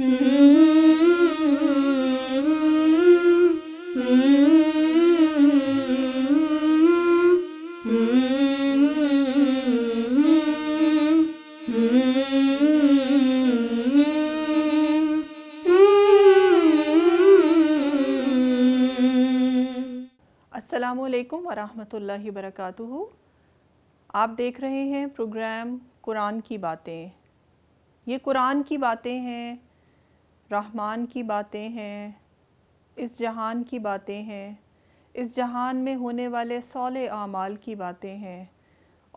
अल्लाम वरहमल वरक आप देख रहे हैं प्रोग्राम कुरान की बातें ये कुरान की बातें हैं रहमान की बातें हैं इस जहान की बातें हैं इस जहान में होने वाले सौल आमाल की बातें हैं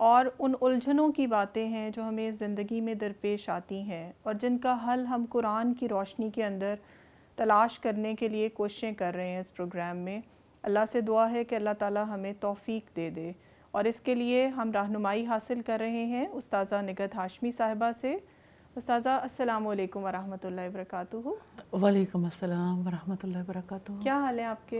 और उन उलझनों की बातें हैं जो हमें ज़िंदगी में दरपेश आती हैं और जिनका हल हम कुरान की रोशनी के अंदर तलाश करने के लिए कोशिशें कर रहे हैं इस प्रोग्राम में अल्लाह से दुआ है कि अल्लाह ताला हमें तौफीक दे दे और इसके लिए हम रहनुमाई हासिल कर रहे हैं उस्ताज़ा निगत हाशमी साहिबा से उस्ताजा अस्सलाम वालेकुम वरहमतुल्लाहि वबरकातुहू वालेकुम अस्सलाम वरहमतुल्लाहि वबरकातुहू क्या हाल है आपके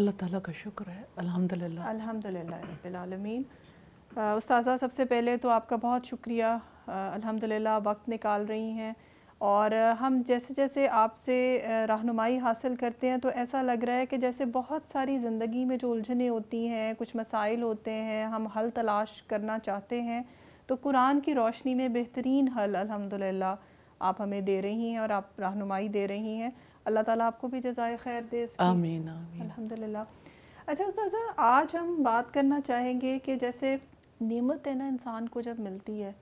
अल्लाह ताला का शुक्र है अल्हम्दुलिल्लाह अल्हम्दुलिल्लाह उस्ताजा सबसे पहले तो आपका बहुत शुक्रिया अल्हम्दुलिल्लाह वक्त निकाल रही हैं और हम जैसे जैसे आपसे रहनुमाई हासिल करते हैं तो ऐसा लग रहा है कि जैसे बहुत सारी ज़िंदगी में जो उलझने होती हैं कुछ मसाइल होते हैं हम हल तलाश करना चाहते हैं तो कुरान की रोशनी में बेहतरीन हल अल्हम्दुलिल्लाह आप हमें दे रही हैं और आप रहनुमाई दे रही हैं अल्लाह ताला आपको भी जजाय खैर दे आमीन अल्हम्दुलिल्लाह अच्छा उस आज हम बात करना चाहेंगे कि जैसे नेमत है ना इंसान को जब मिलती है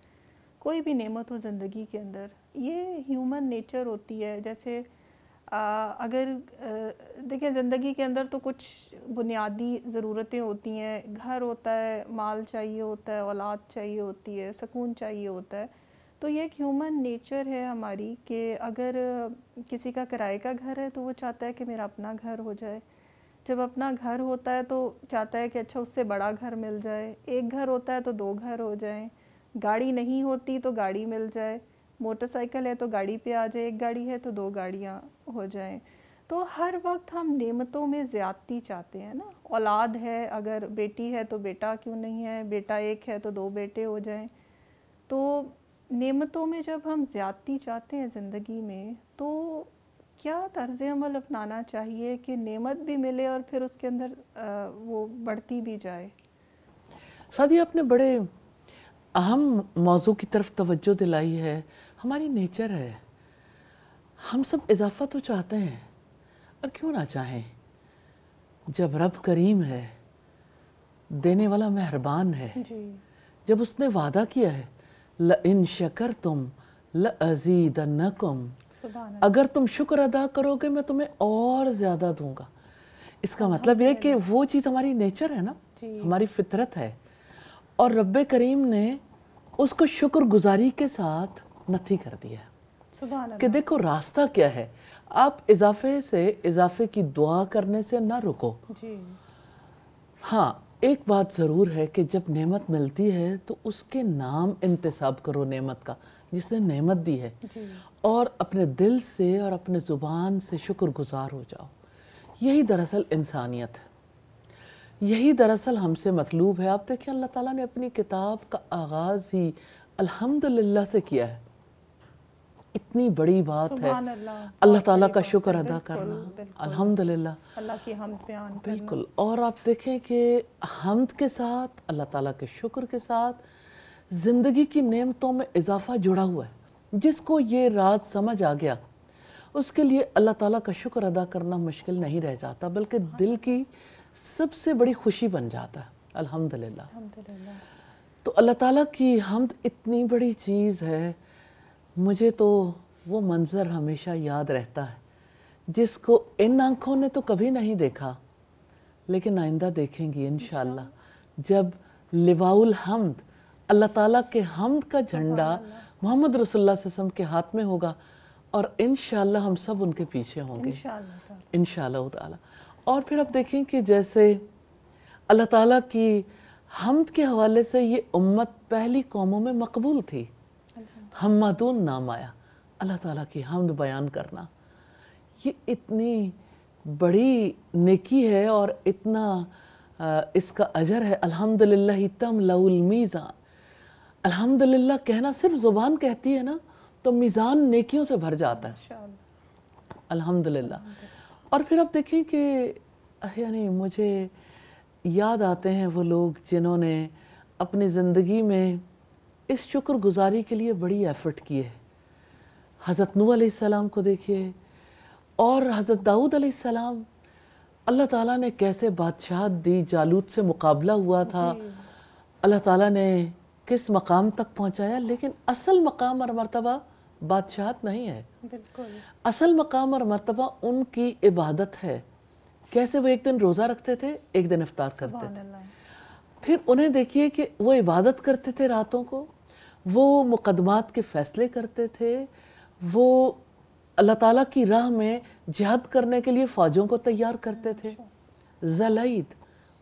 कोई भी नेमत हो ज़िंदगी के अंदर ये ह्यूमन नेचर होती है जैसे अगर देखिए ज़िंदगी के अंदर तो कुछ बुनियादी ज़रूरतें होती हैं घर होता है माल चाहिए होता है औलाद चाहिए होती है सुकून चाहिए होता है तो ये एक ह्यूमन नेचर है हमारी कि अगर किसी का किराए का घर है तो वो चाहता है कि मेरा अपना घर हो जाए जब अपना घर होता है तो चाहता है कि अच्छा उससे बड़ा घर मिल जाए एक घर होता है तो दो घर हो जाए गाड़ी नहीं होती तो गाड़ी मिल जाए मोटरसाइकिल है तो गाड़ी पे आ जाए एक गाड़ी है तो दो गाड़ियाँ हो जाएं तो हर वक्त हम नेमतों में ज़्यादती चाहते हैं ना औलाद है अगर बेटी है तो बेटा क्यों नहीं है बेटा एक है तो दो बेटे हो जाएं तो नेमतों में जब हम ज़्यादती चाहते हैं ज़िंदगी में तो क्या तर्ज अमल अपनाना चाहिए कि नेमत भी मिले और फिर उसके अंदर वो बढ़ती भी जाए सादी आपने बड़े अहम मौजू की तरफ तवज्जो दिलाई है हमारी नेचर है हम सब इजाफा तो चाहते हैं और क्यों ना चाहें जब रब करीम है देने वाला मेहरबान है जी। जब उसने वादा किया है ल इन शकर तुम ल अजीद कुम अगर तुम शुक्र अदा करोगे मैं तुम्हें और ज़्यादा दूंगा इसका मतलब यह कि वो चीज़ हमारी नेचर है ना हमारी फितरत है और रब करीम ने उसको शुक्रगुजारी के साथ नथी कर दिया है कि देखो रास्ता क्या है आप इजाफे से इजाफे की दुआ करने से ना रुको हाँ एक बात ज़रूर है कि जब नेमत मिलती है तो उसके नाम इंतसाब करो नेमत का जिसने नेमत दी है और अपने दिल से और अपने ज़ुबान से शुक्रगुजार हो जाओ यही दरअसल इंसानियत है यही दरअसल हमसे मतलूब है आप देखिए अल्लाह ताला ने अपनी किताब का आगाज़ ही अल्हम्दुलिल्लाह से किया है इतनी बड़ी बात है अल्लाह ताला का शुक्र अदा करना अल्हम्दुलिल्लाह बिल्कुल और आप देखें कि हमद के साथ अल्लाह ताला के शुक्र के साथ ज़िंदगी की नेमतों में इजाफा जुड़ा हुआ है जिसको ये राज समझ आ गया उसके लिए अल्लाह ताला का शुक्र अदा करना मुश्किल नहीं रह जाता बल्कि हाँ। दिल की सबसे बड़ी खुशी बन जाता है अल्हम्दुलिल्लाह तो अल्लाह ताला की हमद इतनी बड़ी चीज़ है मुझे तो वो मंज़र हमेशा याद रहता है जिसको इन आंखों ने तो कभी नहीं देखा लेकिन आइंदा देखेंगी इन जब लिवाउल हमद अल्लाह ताला के हमद का झंडा मोहम्मद रसुल्ला वसम के हाथ में होगा और इन हम सब उनके पीछे होंगे इन ताला और फिर आप देखें कि जैसे अल्लाह ताला की हमद के हवाले से ये उम्मत पहली कौमों में मकबूल थी हमदून नाम आया अल्लाह ताला की हमद बयान करना ये इतनी बड़ी नेकी है और इतना इसका अजर है अल्हम्दुलिल्लाह तम लाउल मीज़ान अल्हम्दुलिल्लाह कहना सिर्फ ज़ुबान कहती है ना तो मीज़ान नेकियों से भर जाता है अल्हम्दुलिल्लाह और फिर आप देखें कि यानी मुझे याद आते हैं वो लोग जिन्होंने अपनी ज़िंदगी में इस गुजारी के लिए बड़ी एफ़र्ट की है हज़रत नू सलाम को देखिए और हज़रत दाऊद सलाम अल्लाह ताला ने कैसे बादशाह दी जालूद से मुकाबला हुआ था अल्लाह ताला ने किस मकाम तक पहुंचाया लेकिन असल मकाम और मरतबा बादशाहत नहीं है असल मकाम और मरतबा उनकी इबादत है कैसे वो एक दिन रोज़ा रखते थे एक दिन इफ्तार करते थे फिर उन्हें देखिए कि वो इबादत करते थे रातों को वो मुकदमात के फ़ैसले करते थे वो अल्लाह ताला की राह में जिहाद करने के लिए फ़ौजों को तैयार करते थे जलईद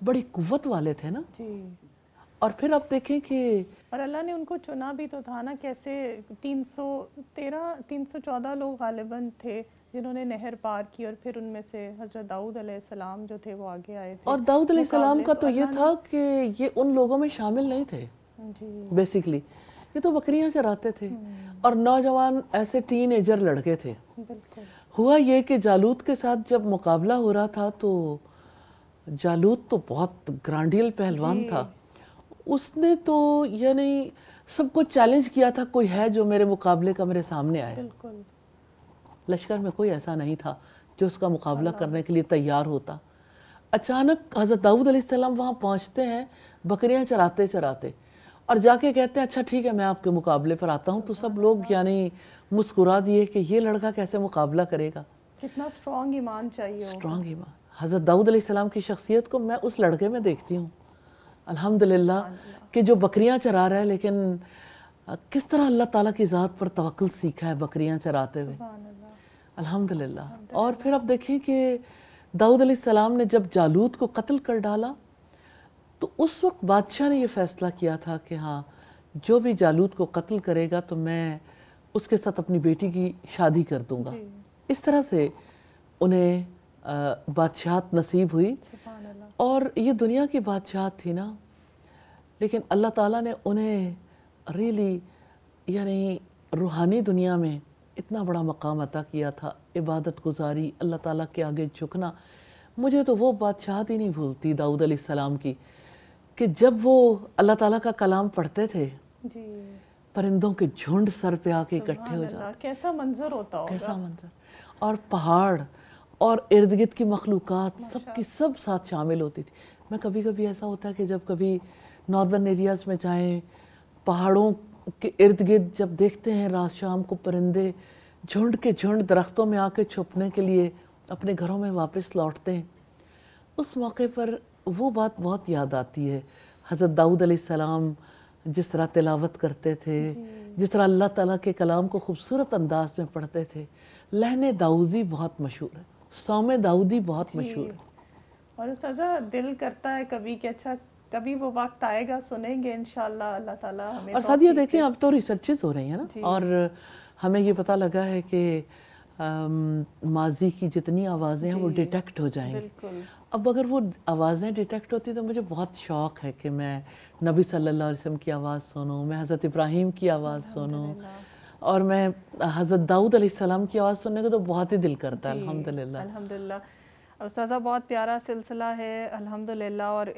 बड़ी कुत वाले थे ना जी और फिर आप देखें कि और अल्लाह ने उनको चुना भी तो था ना कैसे 313 314 लोग गालिबन थे जिन्होंने नहर पार की और फिर उनमें से हजरत दाऊद अलैहिस्सलाम जो थे वो आगे आए थे और दाऊद अलैहिस्सलाम का तो, तो ये था कि ये उन लोगों में शामिल नहीं थे बेसिकली ये तो बकरियां चराते थे और नौजवान ऐसे टीन एजर लड़के थे हुआ ये कि जालूत के साथ जब मुकाबला हो रहा था तो जालूत तो बहुत ग्रांडियल पहलवान था उसने तो यानी सबको चैलेंज किया था कोई है जो मेरे मुकाबले का मेरे सामने आए लश्कर में कोई ऐसा नहीं था जो उसका मुकाबला करने के लिए तैयार होता अचानक हज़रत दाऊद सलाम वहाँ पहुँचते हैं बकरियाँ चराते चराते और जाके कहते हैं अच्छा ठीक है मैं आपके मुकाबले पर आता हूँ तो सब लोग यानी मुस्कुरा दिए कि ये लड़का कैसे मुकाबला करेगा कितना स्ट्रॉन्ग ईमान चाहिए स्ट्रॉन्ग ईमान हज़रत दाऊद अलैहिस्सलाम की शख्सियत को मैं उस लड़के में देखती हूँ अल्हम्दुलिल्लाह कि जो बकरियाँ चरा रहा है लेकिन किस तरह अल्लाह ताला की ज़ात पर तवक्ल सीखा है बकरियाँ चराते हुए अल्हम्दुलिल्लाह और फिर आप देखें कि दाऊद सलाम ने जब जालूद को कत्ल कर डाला तो उस वक्त बादशाह ने यह फ़ैसला किया था कि हाँ जो भी जालूद को कत्ल करेगा तो मैं उसके साथ अपनी बेटी की शादी कर दूंगा इस तरह से उन्हें बादशाहत नसीब हुई और ये दुनिया की बादशाहत थी ना लेकिन अल्लाह ताला ने उन्हें रियली यानी रूहानी दुनिया में इतना बड़ा मकाम अता किया था इबादत गुजारी अल्लाह ताला के आगे झुकना मुझे तो वो बादशाहत ही नहीं भूलती दाऊद सलाम की कि जब वो अल्लाह ताला का कलाम पढ़ते थे जी। परिंदों के झुंड सर पे आके इकट्ठे हो जाते कैसा मंजर होता होगा कैसा मंजर और पहाड़ और इर्द गिर्द की मखलूक सब की सब साथ शामिल होती थी मैं कभी कभी ऐसा होता है कि जब कभी नॉर्दर्न एरियाज़ में जाएँ पहाड़ों के इर्द गिर्द जब देखते हैं रात शाम को परिंदे झुंड के झुंड दरख्तों में आके छुपने के लिए अपने घरों में वापस लौटते हैं उस मौके पर वो बात बहुत याद आती है हज़रत दाऊद सलाम जिस तरह तिलावत करते थे जिस तरह अल्लाह ताला के कलाम को खूबसूरत अंदाज में पढ़ते थे लहन दाऊदी बहुत मशहूर है सौम दाऊदी बहुत मशहूर है और उस दिल करता है कभी कि अच्छा कभी वो वक्त आएगा सुनेंगे इन अल्लाह ताला हमें और साथ ये देखें अब तो रिसर्चेज हो रही हैं ना और हमें ये पता लगा है कि माजी की जितनी आवाज़ें हैं वो डिटेक्ट हो जाएंगी अब अगर वो आवाज़ें डिटेक्ट होती तो मुझे बहुत शौक है कि मैं नबी सल्लल्लाहु अलैहि वसल्लम की आवाज़ सुनूँ मैं हज़रत इब्राहिम की आवाज़ सुनूँ और मैं हज़रत दाऊद सलाम की आवाज़ सुनने का तो बहुत ही दिल करता है अल्हम्दुलिल्लाह अल्हम्दुलिल्लाह बहुत प्यारा सिलसिला है अल्हम्दुलिल्लाह और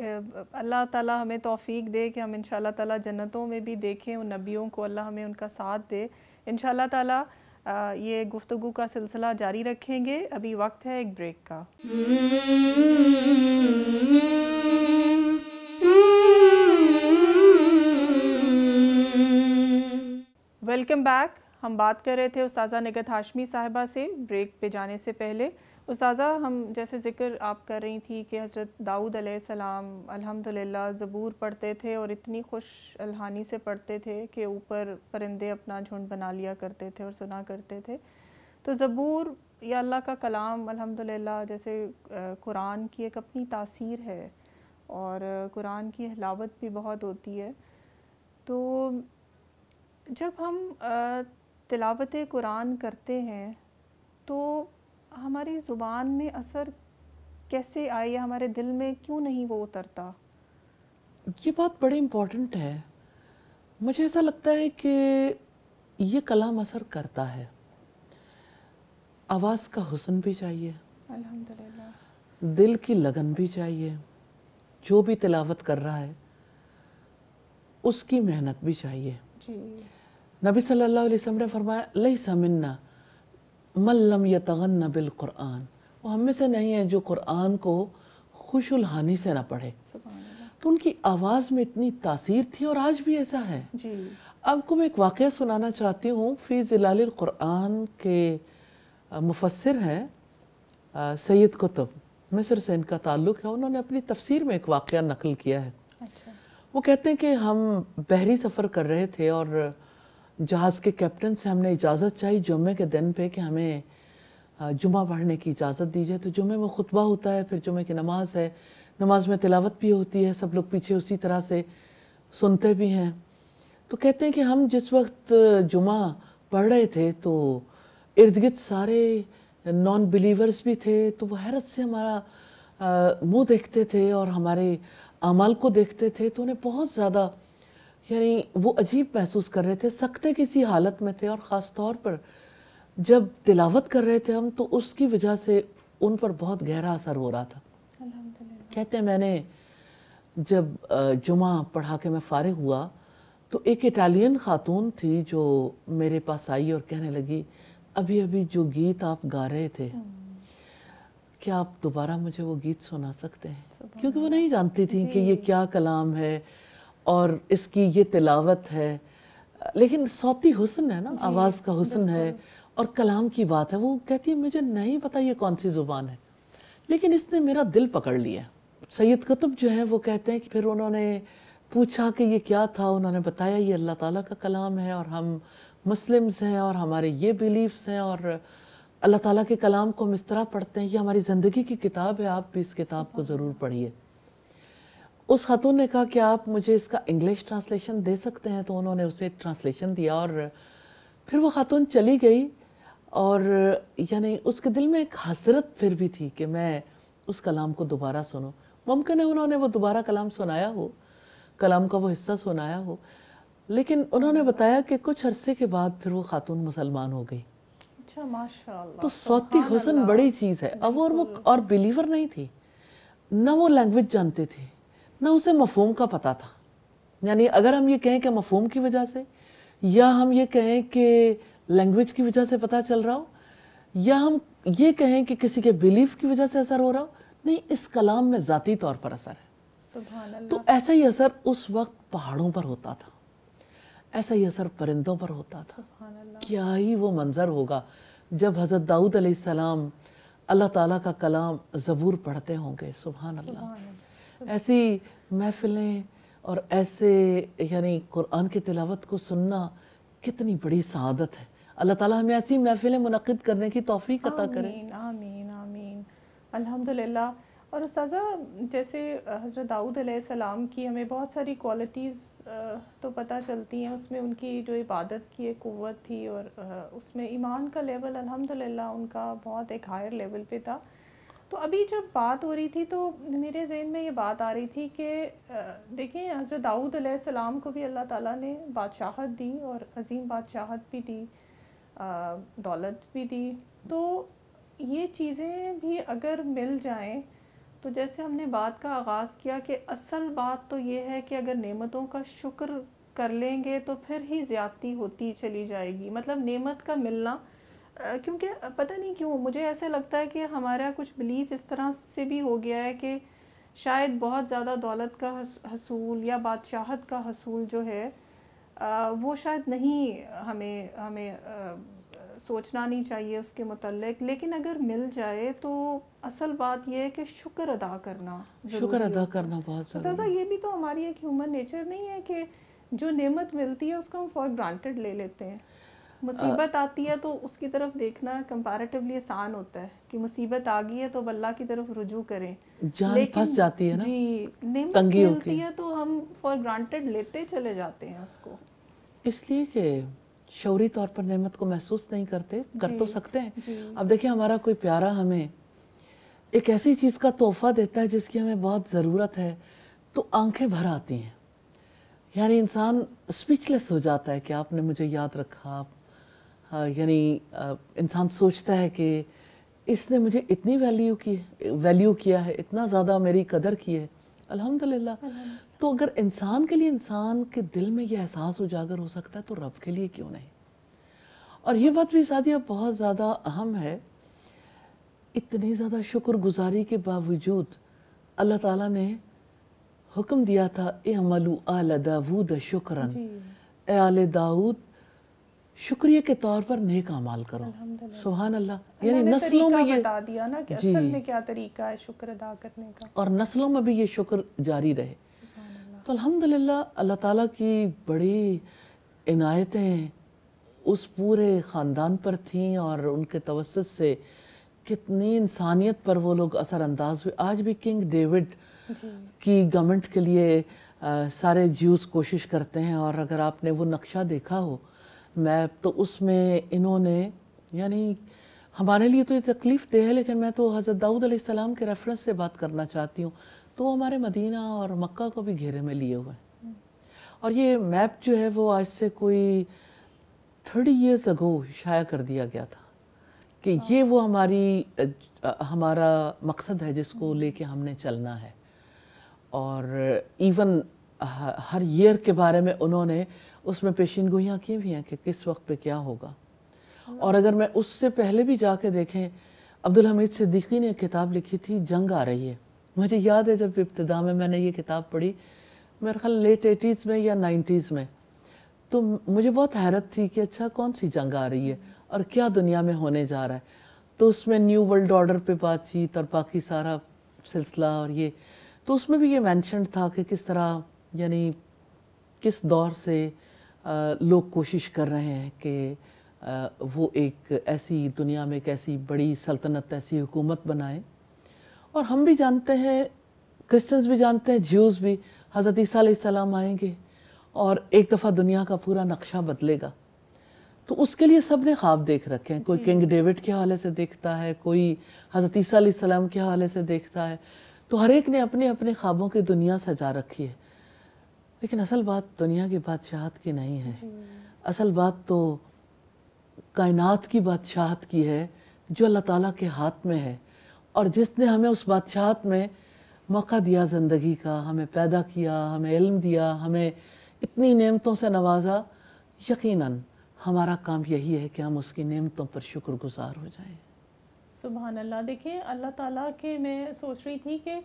अल्लाह ताला हमें तौफीक दे कि हम इन ताला जन्नतों में भी देखें उन नबियों को अल्लाह हमें उनका साथ दे इन ताला ये गुफ्तु का सिलसिला जारी रखेंगे अभी वक्त है एक ब्रेक का वेलकम बैक हम बात कर रहे थे उस्ताजा निगत हाशमी साहिबा से ब्रेक पे जाने से पहले उस्ताजा हम जैसे ज़िक्र आप कर रही थी कि हज़रत दाऊद सलाम अल्हम्दुलिल्लाह ज़बूर पढ़ते थे और इतनी खुश अल्हानी से पढ़ते थे कि ऊपर परिंदे अपना झुंड बना लिया करते थे और सुना करते थे तो ज़बूर या अल्लाह का कलाम अल्हम्दुलिल्लाह जैसे कुरान की एक अपनी तासीर है और कुरान की हिलावत भी बहुत होती है तो जब हम तिलावत कुरान करते हैं तो हमारी ज़ुबान में असर कैसे आए या हमारे दिल में क्यों नहीं वो उतरता ये बात बड़ी इम्पोर्टेंट है मुझे ऐसा लगता है कि ये कलाम असर करता है आवाज़ का हुसन भी चाहिए अल्हम्दुलिल्लाह दिल की लगन भी चाहिए जो भी तिलावत कर रहा है उसकी मेहनत भी चाहिए जी। नबी सल्लल्लाहु अलैहि वसल्लम ने फरमाया लई समन्ना मल्लम या तगन बिल कुरान वो हम में से नहीं है जो कुरान को खुशुलहानी से ना पढ़े तो उनकी आवाज़ में इतनी तासीर थी और आज भी ऐसा है जी। आपको मैं एक वाक़ सुनाना चाहती हूँ फ़ी जिला कुरान के मुफसर हैं सैद कुतुब मिस्र से इनका ताल्लुक है उन्होंने अपनी तफसीर में एक वाक़ नकल किया है अच्छा। वो कहते हैं कि हम बहरी सफ़र कर रहे थे और जहाज़ के कैप्टन से हमने इजाज़त चाहिए जुम्मे के दिन पे कि हमें जुमा पढ़ने की इजाज़त दी जाए तो जुमे में खुतबा होता है फिर जुमे की नमाज है नमाज में तिलावत भी होती है सब लोग पीछे उसी तरह से सुनते भी हैं तो कहते हैं कि हम जिस वक्त जुमा पढ़ रहे थे तो इर्द गिर्द सारे नॉन बिलीवर्स भी थे तो वह हैरत से हमारा मुंह देखते थे और हमारे अमल को देखते थे तो उन्हें बहुत ज़्यादा यानी वो अजीब महसूस कर रहे थे सख्ते किसी हालत में थे और ख़ास तौर पर जब तिलावत कर रहे थे हम तो उसकी वजह से उन पर बहुत गहरा असर हो रहा था कहते हैं मैंने जब जुमा पढ़ा के मैं फ़ारिग हुआ तो एक इटालियन खातून थी जो मेरे पास आई और कहने लगी अभी अभी जो गीत आप गा रहे थे हम्म। क्या आप दोबारा मुझे वो गीत सुना सकते हैं क्योंकि वो नहीं जानती थी कि ये क्या कलाम है और इसकी ये तिलावत है लेकिन सौती हुसन है ना आवाज़ का हुसन है और कलाम की बात है वो कहती है मुझे नहीं पता ये कौन सी ज़ुबान है लेकिन इसने मेरा दिल पकड़ लिया सैयद कुतुब जो है वो कहते हैं कि फिर उन्होंने पूछा कि ये क्या था उन्होंने बताया ये अल्लाह ताला का कलाम है और हम मुस्लिम्स हैं और हमारे ये बिलीव्स हैं और अल्लाह ताला के कलाम को हम इस तरह पढ़ते हैं ये हमारी ज़िंदगी की किताब है आप भी इस किताब को ज़रूर पढ़िए उस खातून ने कहा कि आप मुझे इसका इंग्लिश ट्रांसलेशन दे सकते हैं तो उन्होंने उसे ट्रांसलेशन दिया और फिर वो खातून चली गई और यानी उसके दिल में एक हसरत फिर भी थी कि मैं उस कलाम को दोबारा सुनूं मुमकिन है उन्होंने वो दोबारा कलाम सुनाया हो कलाम का वो हिस्सा सुनाया हो लेकिन उन्होंने हम्म। बताया कि कुछ अरसे के बाद फिर वो खातून मुसलमान हो गई अच्छा, तो सौती हुसन बड़ी चीज़ है अब और वो और बिलीवर नहीं थी ना वो लैंग्वेज जानते थे ना उसे मफहम का पता था यानी अगर हम ये कहें कि मफहम की वजह से या हम ये कहें कि लैंग्वेज की वजह से पता चल रहा हो या हम ये कहें कि किसी के बिलीफ की वजह से असर हो रहा हो नहीं इस कलाम में ज़ाती तौर पर असर है तो ऐसा ही असर उस वक्त पहाड़ों पर होता था ऐसा ही असर परिंदों पर होता था क्या ही वो मंज़र होगा जब हज़रत दाऊद अलैहिस्सलाम अल्लाह ताला का कलाम ज़बूर पढ़ते होंगे सुबहान अल्लाह ऐसी महफिलें और ऐसे यानी कुरान की तिलावत को सुनना कितनी बड़ी सदत है अल्लाह ताला हमें ऐसी महफिलें मुनद करने की तोफ़ी अता करें आमीन आमीन अल्हम्दुलिल्लाह और उस जैसे हज़रत दाऊद सलाम की हमें बहुत सारी क्वालिटीज़ तो पता चलती हैं उसमें उनकी जो इबादत की एक क़वत थी और उसमें ईमान का लेवल अलहमदिल्ला उनका बहुत एक हायर लेवल पे था तो अभी जब बात हो रही थी तो मेरे जहन में ये बात आ रही थी कि देखें हज़रत दाऊद सलाम को भी अल्लाह ताला ने बादशाहत दी और अजीम बादशाहत भी दी दौलत भी दी तो ये चीज़ें भी अगर मिल जाएं तो जैसे हमने बात का आगाज़ किया कि असल बात तो ये है कि अगर नेमतों का शुक्र कर लेंगे तो फिर ही ज़्यादती होती चली जाएगी मतलब नेमत का मिलना क्योंकि पता नहीं क्यों मुझे ऐसे लगता है कि हमारा कुछ बिलीफ इस तरह से भी हो गया है कि शायद बहुत ज़्यादा दौलत का हसूल या बादशाहत का हसूल जो है वो शायद नहीं हमें हमें सोचना नहीं चाहिए उसके मतलब लेकिन अगर मिल जाए तो असल बात यह है कि शुक्र अदा करना शुक्र अदा करना बहुत तो ज़्यादा ये भी तो हमारी एक ह्यूमन नेचर नहीं है कि जो नेमत मिलती है उसको हम फॉर ग्रांटेड ले लेते हैं मुसीबत आती है तो उसकी तरफ देखना कंपैरेटिवली आसान होता है कि मुसीबत आ गई है तो अल्लाह की तरफ रुजू करें जान फंस जाती है ना जी तंगी होती है तो हम फॉर ग्रांटेड लेते चले जाते हैं उसको इसलिए कि शौरी तौर पर नेमत को महसूस नहीं करते कर तो सकते हैं अब देखिए हमारा कोई प्यारा हमें एक ऐसी चीज़ का तोहफा देता है जिसकी हमें बहुत ज़रूरत है तो आंखें भर आती हैं यानी इंसान स्पीचलेस हो जाता है कि आपने मुझे याद रखा आप यानी इंसान सोचता है कि इसने मुझे इतनी वैल्यू की वैल्यू किया है इतना ज़्यादा मेरी कदर की है अल्हम्दुलिल्लाह तो अगर इंसान के लिए इंसान के दिल में यह एहसास उजागर हो सकता है तो रब के लिए क्यों नहीं और यह बात भी अब बहुत ज़्यादा अहम है इतनी ज़्यादा शुक्रगुजारी के बावजूद अल्लाह ताला ने हुक्म दिया था ए अमलू आल दाऊद शुक्रन ए आल दाऊद शुक्रिया के तौर पर नेक अमाल करो सुबहान अल्लाह यानी नस्लों में ये बता दिया ना कि असल में क्या तरीका है शुक्र अदा करने का और नस्लों में भी ये शुक्र जारी रहे तो अल्हम्दुलिल्लाह अल्लाह ताला की बड़ी इनायतें उस पूरे ख़ानदान पर थीं और उनके तवसत से कितनी इंसानियत पर वो लोग असरानंदाज हुए आज भी किंग डेविड की गवर्नमेंट के लिए आ, सारे जूस कोशिश करते हैं और अगर आपने वो नक्शा देखा हो मैप तो उसमें इन्होंने यानी हमारे लिए तो ये तकलीफ़ दे है लेकिन मैं तो हज़रत दाऊद अलैहिस्सलाम के रेफरेंस से बात करना चाहती हूँ तो हमारे मदीना और मक्का को भी घेरे में लिए हुए हैं और ये मैप जो है वो आज से कोई थर्टी ईयर्स अगो शाया कर दिया गया था कि हाँ। ये वो हमारी हमारा मकसद है जिसको हम्म। लेके हमने चलना है और इवन हर ईयर के बारे में उन्होंने उसमें पेशीन गोइयाँ की भी हैं कि किस वक्त पे क्या होगा हाँ। और अगर मैं उससे पहले भी जाके देखें अब्दुल हमीद सिद्दीकी ने किताब लिखी थी जंग आ रही है मुझे याद है जब इब्तदा में मैंने ये किताब पढ़ी मेरे ख्याल लेट एटीज़ में या नाइन्टीज़ में तो मुझे बहुत हैरत थी कि अच्छा कौन सी जंग आ रही है और क्या दुनिया में होने जा रहा है तो उसमें न्यू वर्ल्ड ऑर्डर पर बातचीत और बाकी सारा सिलसिला और ये तो उसमें भी ये मैंशन था कि किस तरह यानी किस दौर से लोग कोशिश कर रहे हैं कि वो एक ऐसी दुनिया में एक ऐसी बड़ी सल्तनत ऐसी हुकूमत बनाए और हम भी जानते हैं क्रिश्चियंस भी जानते हैं ज्यूज़ भी हज़रत ईसीम आएंगे और एक दफ़ा दुनिया का पूरा नक्शा बदलेगा तो उसके लिए सब ने ख्वाब देख रखे हैं कोई किंग डेविड के हवाले से देखता है कोई हज़रत ईसीम के हवाले से देखता है तो हर एक ने अपने अपने ख्वाबों की दुनिया सजा रखी है लेकिन असल बात दुनिया की बादशाहत की नहीं है असल बात तो कायनात की बादशाहत की है जो अल्लाह ताला के हाथ में है और जिसने हमें उस बादशाहत में मौका दिया ज़िंदगी का हमें पैदा किया हमें इल्म दिया हमें इतनी नेमतों से नवाजा यकीनन हमारा काम यही है कि हम उसकी नेमतों पर शुक्रगुजार हो जाएं सुबह अल्लाह देखिए अल्लाह ताला के मैं सोच रही थी कि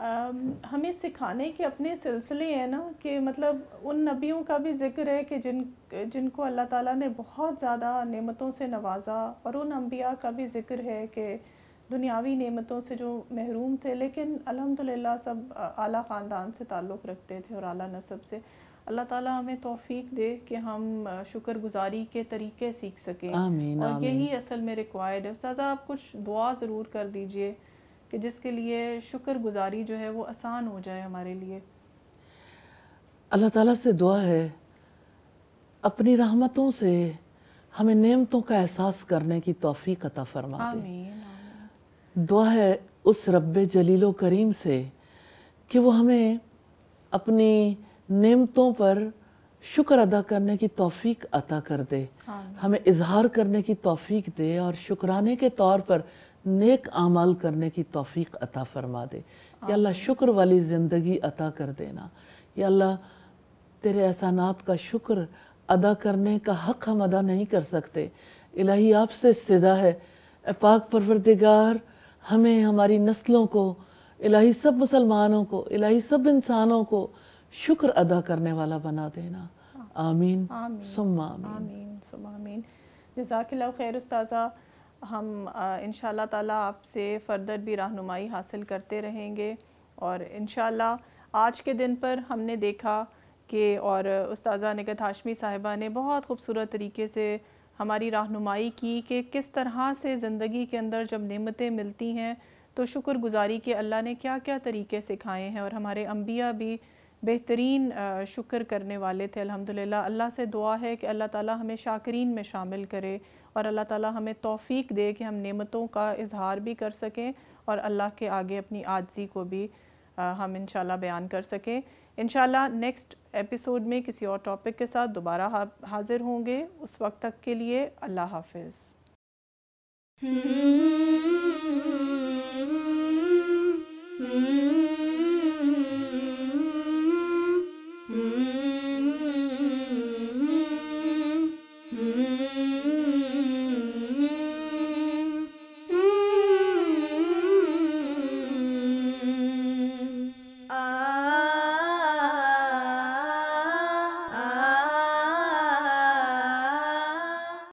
हमें सिखाने के अपने सिलसिले हैं ना कि मतलब उन नबियों का भी जिक्र है कि जिन जिनको अल्लाह ताला ने बहुत ज़्यादा नेमतों से नवाजा और उन अम्बिया का भी जिक्र है कि दुनियावी नेमतों से जो महरूम थे लेकिन अल्हम्दुलिल्लाह सब आला ख़ानदान से ताल्लुक़ रखते थे और आला नसब से अल्लाह ताला हमें तोफ़ी दे कि हम शुक्रगुजारी के तरीके सीख सकें और यही असल में रिक्वायर्ड है उस्ताजा आप कुछ दुआ ज़रूर कर दीजिए कि जिसके लिए शुक्र गुजारी जो है वो आसान हो जाए हमारे लिए अल्लाह ताला से दुआ है अपनी रहमतों से हमें नेमतों का एहसास करने की तोफ़ी अता फरमा दे दुआ है उस रब जलीलो करीम से कि वो हमें अपनी नेमतों पर शुक्र अदा करने की तौफीक अता कर दे हमें इजहार करने की तौफीक दे और शुक्राने के तौर पर नेक आमाल करने की तौफीक अता फरमा दे या अल्लाह शुक्र वाली ज़िंदगी अता कर देना या अल्लाह तेरे एहसानात का शुक्र अदा करने का हक हम अदा नहीं कर सकते इलाही आपसे इस्तदा है पाक परवरदिगार हमें हमारी नस्लों को इलाही सब मुसलमानों को इलाही सब इंसानों को शुक्र अदा करने वाला बना देना हाँ। आमीन आमीन सुम्मा आमीन आमीन सुम्मा आमीन जजाकिल्लाह खैर उस्ताज़ा हम इन ताला आपसे फ़र्दर भी रहनुमाई हासिल करते रहेंगे और इन आज के दिन पर हमने देखा कि और उस्ताजा निकत हाशमी साहिबा ने बहुत खूबसूरत तरीके से हमारी रहनुमाई की कि किस तरह से ज़िंदगी के अंदर जब नेमतें मिलती हैं तो शुक्रगुजारी के अल्लाह ने क्या क्या तरीके सिखाए हैं और हमारे अम्बिया भी बेहतरीन शुक्र करने वाले थे अल्हम्दुलिल्लाह अल्लाह से दुआ है कि अल्लाह ताला हमें शाकरीन में शामिल करे और अल्लाह ताला हमें तौफीक दे कि हम नेमतों का इजहार भी कर सकें और अल्लाह के आगे अपनी आजजी को भी हम इन बयान कर सकें इन नेक्स्ट एपिसोड में किसी और टॉपिक के साथ दोबारा हा, हाजिर होंगे उस वक्त तक के लिए अल्लाह हाफिज़ हम्म।